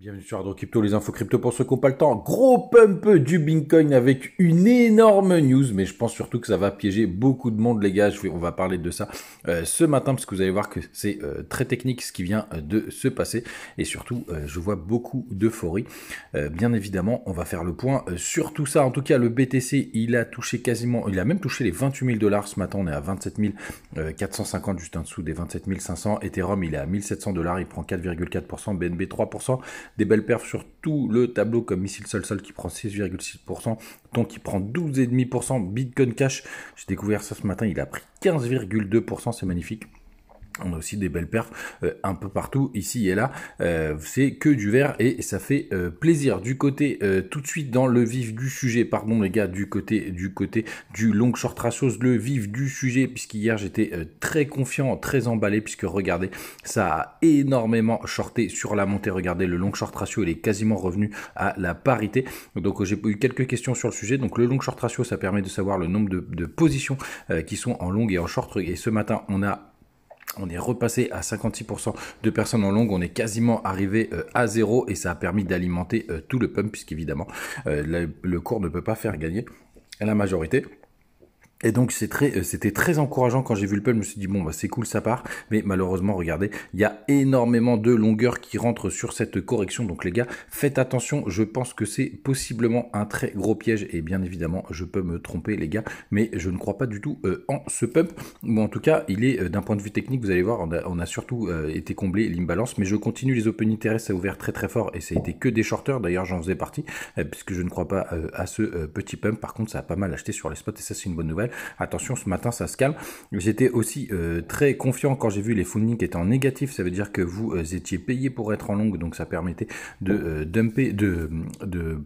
Bienvenue sur Ardo Crypto, les infos crypto pour ceux qui ont pas le temps. Gros pump du Bitcoin avec une énorme news, mais je pense surtout que ça va piéger beaucoup de monde, les gars. on va parler de ça euh, ce matin parce que vous allez voir que c'est euh, très technique ce qui vient euh, de se passer. Et surtout, je vois beaucoup d'euphorie. bien évidemment, on va faire le point sur tout ça. En tout cas, le BTC, il a touché quasiment, il a même touché les 28 000 dollars ce matin. On est à 27 450, juste en dessous des 27 500. Ethereum, il est à 1700 dollars, il prend 4,4%, BNB 3%. Des belles perfs sur tout le tableau comme Missile Sol Sol qui prend 6,6%, Ton qui prend 12,5%, Bitcoin Cash, j'ai découvert ça ce matin, il a pris 15,2%, c'est magnifique. On a aussi des belles perfs euh, un peu partout, ici et là. Euh, c'est que du vert et ça fait euh, plaisir. Du côté, tout de suite dans le vif du sujet, pardon les gars, du côté du côté du long short Ratio, le vif du sujet, puisqu'hier j'étais très confiant, très emballé, puisque regardez, ça a énormément shorté sur la montée. Regardez, le long short ratio, il est quasiment revenu à la parité. Donc j'ai eu quelques questions sur le sujet. Donc le long short ratio, ça permet de savoir le nombre de, de positions qui sont en long et en short. Et ce matin, on a on est repassé à 56% de personnes en longue, on est quasiment arrivé euh, à zéro et ça a permis d'alimenter euh, tout le pump puisqu'évidemment euh, le cours ne peut pas faire gagner la majorité. Et donc c'est très, euh, c'était très encourageant quand j'ai vu le pump, je me suis dit bon bah c'est cool ça part, mais malheureusement regardez, il y a énormément de longueurs qui rentrent sur cette correction, donc les gars faites attention, je pense que c'est possiblement un très gros piège et bien évidemment je peux me tromper les gars, mais je ne crois pas du tout euh, en ce pump, bon, en tout cas il est euh, d'un point de vue technique, vous allez voir, on a, surtout été comblé l'imbalance, mais je continue les open interest, ça a ouvert très très fort et ça a été que des shorters, d'ailleurs j'en faisais partie, puisque je ne crois pas à ce petit pump, par contre ça a pas mal acheté sur les spots et ça c'est une bonne nouvelle. Attention, ce matin, ça se calme. J'étais aussi euh, très confiant quand j'ai vu les funding étant étaient en négatif. Ça veut dire que vous euh, étiez payé pour être en longue, donc ça permettait de euh, dumper, de,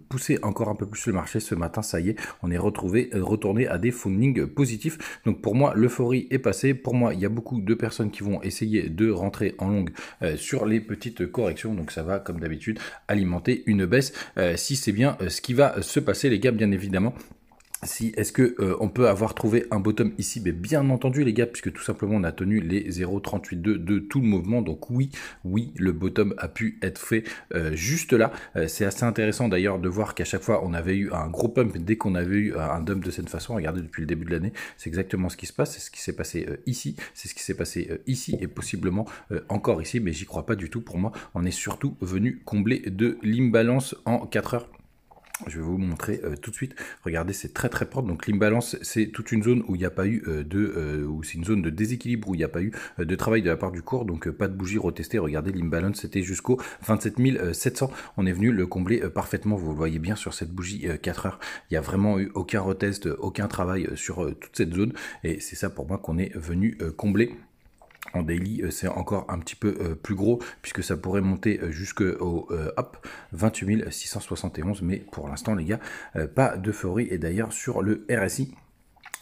pousser encore un peu plus le marché. Ce matin, ça y est, on est retrouvé, retourné à des funding positifs. Donc pour moi, l'euphorie est passée. Pour moi, il y a beaucoup de personnes qui vont essayer de rentrer en longue sur les petites corrections. Donc ça va, comme d'habitude, alimenter une baisse si c'est bien ce qui va se passer, les gars, bien évidemment si est-ce que euh, on peut avoir trouvé un bottom ici mais ben, bien entendu les gars puisque tout simplement on a tenu les 0,38,2 de tout le mouvement donc oui oui le bottom a pu être fait euh, juste là euh, c'est assez intéressant d'ailleurs de voir qu'à chaque fois on avait eu un gros pump dès qu'on avait eu un dump de cette façon regardez depuis le début de l'année c'est exactement ce qui se passe c'est ce qui s'est passé ici c'est ce qui s'est passé ici et possiblement encore ici mais j'y crois pas du tout pour moi on est surtout venu combler de l'imbalance en 4 heures je vais vous montrer euh, tout de suite. Regardez, c'est très très propre. Donc l'imbalance, c'est toute une zone où il n'y a pas eu euh, de, euh, où c'est une zone de déséquilibre où il n'y a pas eu de travail de la part du cours. Donc pas de bougie retestée. Regardez, l'imbalance, c'était jusqu'au 27700, On est venu le combler parfaitement. Vous le voyez bien sur cette bougie 4 heures. Il n'y a vraiment eu aucun retest, aucun travail sur toute cette zone. Et c'est ça pour moi qu'on est venu combler. En daily, euh, c'est encore un petit peu euh, plus gros puisque ça pourrait monter euh, jusqu'au hop 28 671. Mais pour l'instant, les gars, pas d'euphorie. Et d'ailleurs, sur le RSI,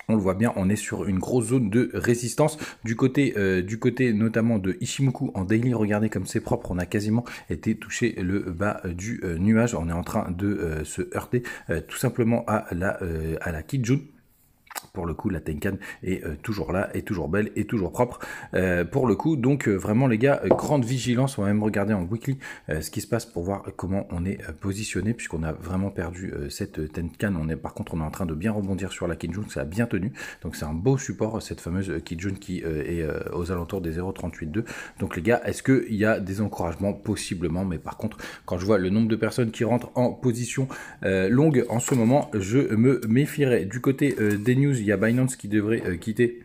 on le voit bien, on est sur une grosse zone de résistance du côté, du côté notamment de Ishimoku en daily. Regardez comme c'est propre, on a quasiment été touché le bas du nuage. On est en train de se heurter tout simplement à la, à la Kijun pour le coup, la Tenkan est euh, toujours là, est toujours belle, est toujours propre. Euh, pour le coup, donc euh, vraiment les gars, grande vigilance. On va même regarder en weekly ce qui se passe pour voir comment on est positionné, puisqu'on a vraiment perdu cette Tenkan. On est par contre, on est en train de bien rebondir sur la Kijun, ça a bien tenu. Donc c'est un beau support cette fameuse Kijun qui est aux alentours des 0,382. Donc les gars, est-ce qu'il y a des encouragements possiblement Mais par contre, quand je vois le nombre de personnes qui rentrent en position longue en ce moment, je me méfierais. Du côté des news, il y a Binance qui devrait euh, quitter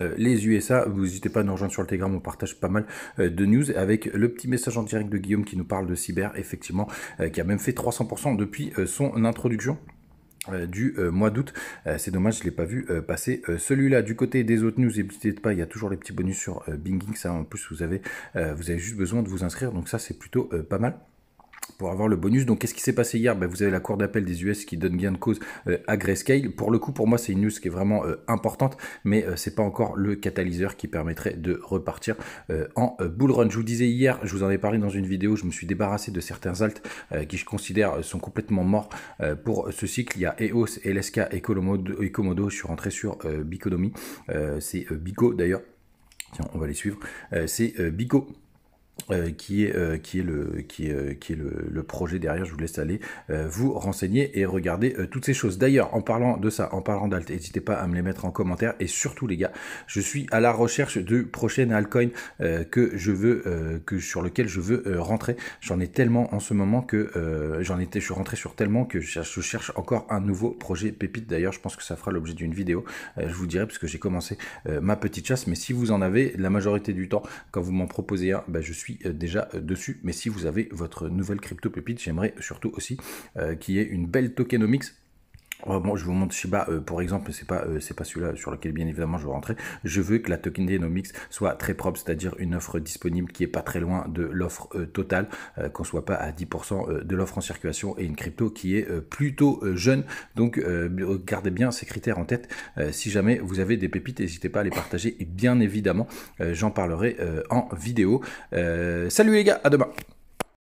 euh, les USA. Vous n'hésitez pas à nous rejoindre sur le Telegram, on partage pas mal euh, de news avec le petit message en direct de Guillaume qui nous parle de cyber, effectivement, qui a même fait 300% depuis son introduction du mois d'août. c'est dommage, je ne l'ai pas vu passer celui-là. Du côté des autres news, n'hésitez pas, il y a toujours les petits bonus sur Binging. Hein. Ça, en plus, vous avez, vous avez juste besoin de vous inscrire, donc ça, c'est plutôt pas mal pour avoir le bonus. Donc, qu'est-ce qui s'est passé hier ben, Vous avez la cour d'appel des US qui donne gain de cause euh, à Grayscale. Pour le coup, pour moi, c'est une news qui est vraiment euh, importante, mais euh, ce n'est pas encore le catalyseur qui permettrait de repartir en bull run. Je vous disais hier, je vous en ai parlé dans une vidéo, je me suis débarrassé de certains alts qui, je considère, sont complètement morts pour ce cycle. Il y a EOS, LSK et Komodo. Je suis rentré sur Biconomy. c'est Bico d'ailleurs. Tiens, on va les suivre. c'est Bico euh, qui est euh, qui est le qui est, euh, qui est le, projet derrière je vous laisse aller vous renseigner et regarder toutes ces choses d'ailleurs en parlant de ça en parlant d'alt n'hésitez pas à me les mettre en commentaire et surtout les gars je suis à la recherche de prochain altcoin que je veux que sur lequel je veux rentrer j'en ai tellement en ce moment que j'en étais je suis rentré sur tellement que je cherche, encore un nouveau projet pépite d'ailleurs je pense que ça fera l'objet d'une vidéo je vous dirai parce que j'ai commencé ma petite chasse mais si vous en avez la majorité du temps quand vous m'en proposez un ben, je suis euh, déjà euh, dessus. Mais si vous avez votre nouvelle crypto pépite, j'aimerais surtout aussi euh, qu'il y ait une belle tokenomics bon, euh, je vous montre Shiba, euh, pour exemple, c'est pas, n'est euh, c'est pas celui-là sur lequel, bien évidemment, je veux rentrer. Je veux que la Token tokenomics soit très propre, c'est-à-dire une offre disponible qui n'est pas très loin de l'offre totale, qu'on ne soit pas à 10% de l'offre en circulation et une crypto qui est plutôt jeune. Donc, gardez bien ces critères en tête. si jamais vous avez des pépites, n'hésitez pas à les partager et bien évidemment, j'en parlerai en vidéo. salut les gars, à demain.